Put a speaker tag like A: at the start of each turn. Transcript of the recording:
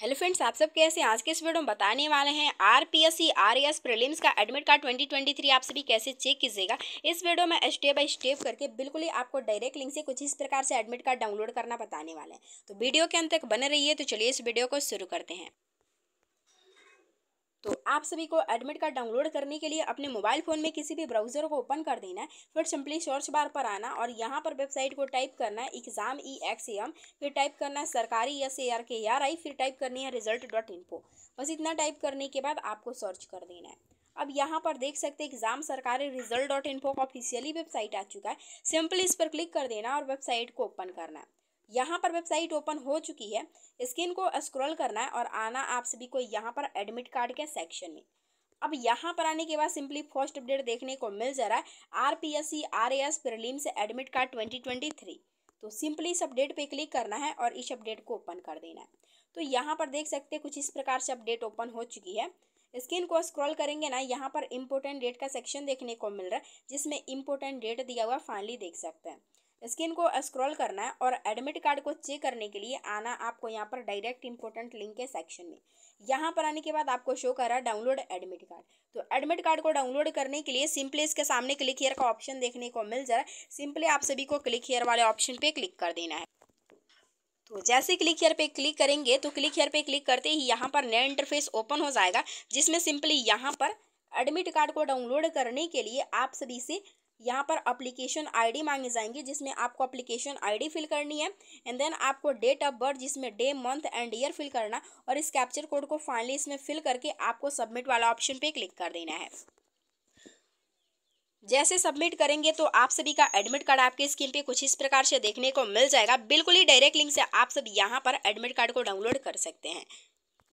A: hello friends आप सब कैसे आज के इस वीडियो में बताने वाले हैं आरपीएससी आरएएस प्रीलिम्स का एडमिट कार्ड 2023 आप सभी कैसे चेक कीजिएगा इस वीडियो में स्टेप बाय स्टेप करके बिल्कुल ही आपको डायरेक्ट लिंक से कुछ इस प्रकार से एडमिट कार्ड डाउनलोड करना बताने वाले हैं तो वीडियो के अंत तक बने रहिए तो चलिए इस वीडियो को शुरू करते हैं आप सभी को एडमिट कार्ड डाउनलोड करने के लिए अपने मोबाइल फ़ोन में किसी भी ब्राउज़र को ओपन कर देना है फिर सिंपली सर्च बार पर आना और यहाँ पर वेबसाइट को टाइप करना है एग्ज़ाम ई एक्स एम फिर टाइप करना है Sarkari S A R K R I फिर टाइप करनी है रिजल्ट डॉट इन्फो बस इतना टाइप करने के बाद आपको सर्च कर देना है अब यहाँ पर देख सकते हैं exam Sarkari result dot info का ऑफिशियली वेबसाइट आ चुका है सिंपली इस पर क्लिक कर देना और वेबसाइट को ओपन करना है यहाँ पर वेबसाइट ओपन हो चुकी है स्क्रीन को स्क्रॉल करना है और आना आप सभी को यहाँ पर एडमिट कार्ड के सेक्शन में अब यहाँ पर आने के बाद सिंपली फर्स्ट अपडेट देखने को मिल जा रहा है R P S C R S से admit card twenty twenty three तो सिंपली इस अपडेट पे क्लिक करना है और इस अपडेट को ओपन कर देना है तो यहाँ पर देख सकते हैं कुछ इस प्रकार से अपडेट ओपन हो चुकी है स्क्रीन को स्क्रॉल करेंगे ना यहाँ पर इम्पोर्टेंट डेट का सेक्शन देखने को मिल रहा है जिसमें इम्पोर्टेंट डेट दिया हुआ फाइनली देख सकते हैं स्क्रीन को स्क्रॉल करना है और एडमिट कार्ड को चेक करने के लिए आना आपको यहाँ पर डायरेक्ट इंपॉर्टेंट लिंक के सेक्शन में यहाँ पर आने के बाद आपको शो कर रहा है डाउनलोड एडमिट कार्ड तो एडमिट कार्ड को डाउनलोड करने के लिए सिंपली इसके सामने क्लिक हेयर का ऑप्शन देखने को मिल जाए सिंपली आप सभी को क्लिक हेयर वाले ऑप्शन पे क्लिक कर देना है तो जैसे क्लिक हेयर पे क्लिक करेंगे तो क्लिक हेयर पे क्लिक करते ही यहाँ पर नया इंटरफेस ओपन हो जाएगा जिसमें सिंपली यहाँ पर एडमिट कार्ड को डाउनलोड करने के लिए आप सभी से यहाँ पर अप्लीकेशन आईडी मांगी जाएंगे जिसमें आपको अप्लीकेशन आईडी फिल करनी है एंड देन आपको डेट ऑफ बर्थ जिसमें day month and year fill करना और इस कैप्चर कोड को फाइनली इसमें फिल करके आपको सबमिट वाला ऑप्शन पे क्लिक कर देना है जैसे सबमिट करेंगे तो आप सभी का एडमिट कार्ड आपके स्क्रीन पे कुछ इस प्रकार से देखने को मिल जाएगा बिल्कुल ही डायरेक्ट लिंक से आप सब यहाँ पर एडमिट कार्ड को डाउनलोड कर सकते हैं